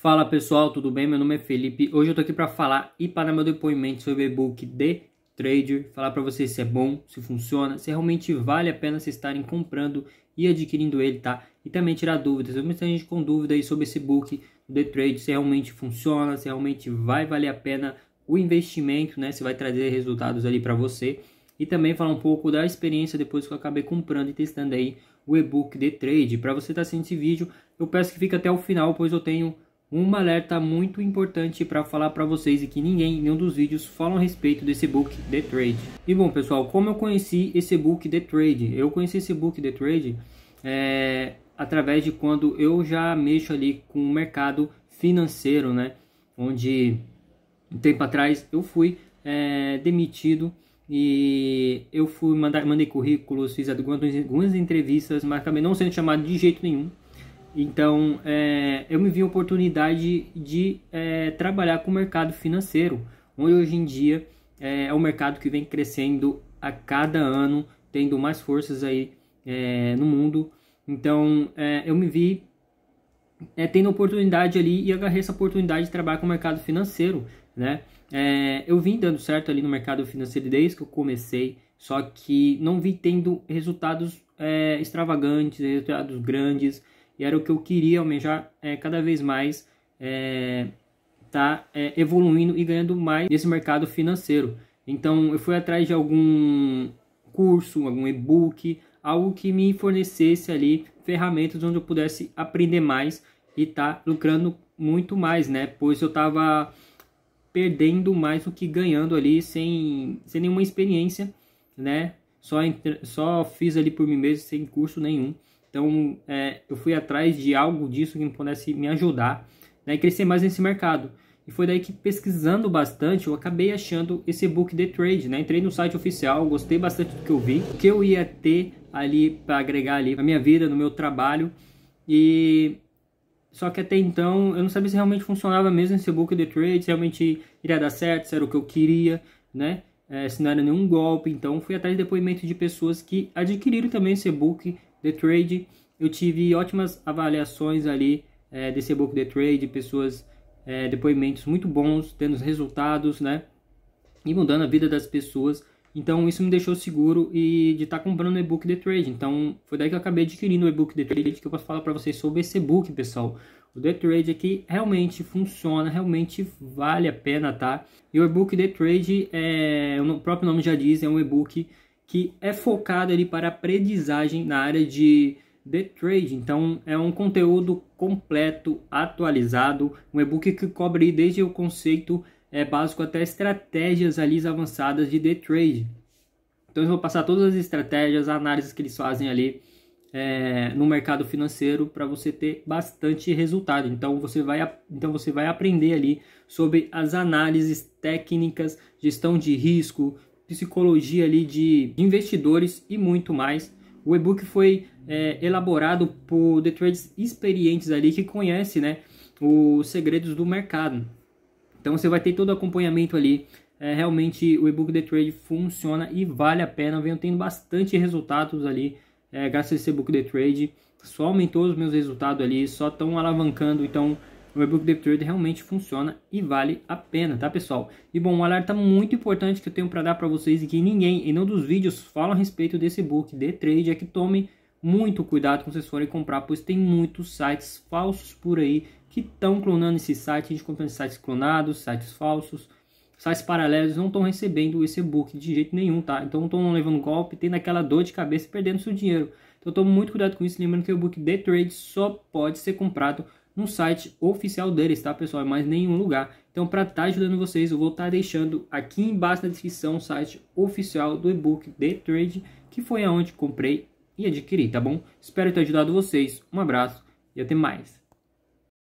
Fala pessoal, tudo bem? Meu nome é Felipe. Hoje eu tô aqui para falar e para meu depoimento sobre o e-book de Trader, falar para vocês se é bom, se funciona, se realmente vale a pena vocês estarem comprando e adquirindo ele, tá? E também tirar dúvidas. Eu muita gente com dúvida aí sobre esse book de Trade, se realmente funciona, se realmente vai valer a pena o investimento, né? Se vai trazer resultados ali para você. E também falar um pouco da experiência depois que eu acabei comprando e testando aí o e-book de Trade. Para você estar tá assistindo esse vídeo, eu peço que fique até o final, pois eu tenho um alerta muito importante para falar para vocês e que ninguém, nenhum dos vídeos falam a respeito desse book The Trade. E bom pessoal, como eu conheci esse book The Trade? Eu conheci esse book The Trade é, através de quando eu já mexo ali com o mercado financeiro, né? Onde um tempo atrás eu fui é, demitido e eu fui mandar, mandei currículos, fiz algumas, algumas entrevistas, mas acabei não sendo chamado de jeito nenhum então, é, eu me vi a oportunidade de é, trabalhar com o mercado financeiro, onde hoje em dia é, é um mercado que vem crescendo a cada ano, tendo mais forças aí é, no mundo. Então, é, eu me vi é, tendo oportunidade ali e agarrei essa oportunidade de trabalhar com o mercado financeiro, né? É, eu vim dando certo ali no mercado financeiro desde que eu comecei, só que não vi tendo resultados é, extravagantes, resultados grandes e era o que eu queria almejar é, cada vez mais é, tá é, evoluindo e ganhando mais nesse mercado financeiro. Então eu fui atrás de algum curso, algum e-book, algo que me fornecesse ali ferramentas onde eu pudesse aprender mais e tá lucrando muito mais, né? Pois eu tava perdendo mais do que ganhando ali sem, sem nenhuma experiência, né? Só, só fiz ali por mim mesmo sem curso nenhum. Então, é, eu fui atrás de algo disso que me pudesse me ajudar né, e crescer mais nesse mercado. E foi daí que, pesquisando bastante, eu acabei achando esse book The Trade. Né? Entrei no site oficial, gostei bastante do que eu vi, o que eu ia ter ali para agregar ali na minha vida, no meu trabalho. E só que até então eu não sabia se realmente funcionava mesmo esse book The Trade, se realmente iria dar certo, se era o que eu queria, né? é, se não era nenhum golpe. Então fui atrás de depoimento de pessoas que adquiriram também esse e-book The Trade. Eu tive ótimas avaliações ali é, desse e-book The Trade, pessoas, é, depoimentos muito bons, tendo resultados, né? E mudando a vida das pessoas então isso me deixou seguro e de estar tá comprando o e-book de Trade. Então foi daí que eu acabei adquirindo o e-book de Trade que eu posso falar para vocês sobre esse e-book, pessoal. O de Trade aqui realmente funciona, realmente vale a pena, tá? E o e-book The Trade, é, o próprio nome já diz, é um e-book que é focado ali para aprendizagem na área de The Trade. Então é um conteúdo completo, atualizado, um e-book que cobre desde o conceito é, básico até estratégias ali avançadas de day trade. Então eu vou passar todas as estratégias, análises que eles fazem ali é, no mercado financeiro para você ter bastante resultado. Então você vai então você vai aprender ali sobre as análises técnicas, gestão de risco, psicologia ali de investidores e muito mais. O e-book foi é, elaborado por The Trades experientes ali que conhecem né, os segredos do mercado. Então você vai ter todo o acompanhamento ali. É, realmente o e-book The Trade funciona e vale a pena. Eu venho tendo bastante resultados ali é, graças a esse e-book The Trade. Só aumentou os meus resultados ali, só estão alavancando. Então o e-book The Trade realmente funciona e vale a pena, tá pessoal? E bom, um alerta muito importante que eu tenho para dar para vocês e é que ninguém em nenhum dos vídeos fala a respeito desse e-book The Trade é que tome muito cuidado quando vocês forem comprar, pois tem muitos sites falsos por aí que estão clonando esse site, a gente encontrando sites clonados, sites falsos, sites paralelos, não estão recebendo esse e-book de jeito nenhum, tá? Então estão levando golpe, tendo aquela dor de cabeça perdendo seu dinheiro. Então tome muito cuidado com isso, lembrando que o e-book The Trade só pode ser comprado no site oficial deles, tá pessoal? Em é mais nenhum lugar. Então para estar tá ajudando vocês, eu vou estar tá deixando aqui embaixo na descrição o site oficial do e-book The Trade, que foi aonde comprei e adquirir, tá bom? Espero ter ajudado vocês. Um abraço e até mais.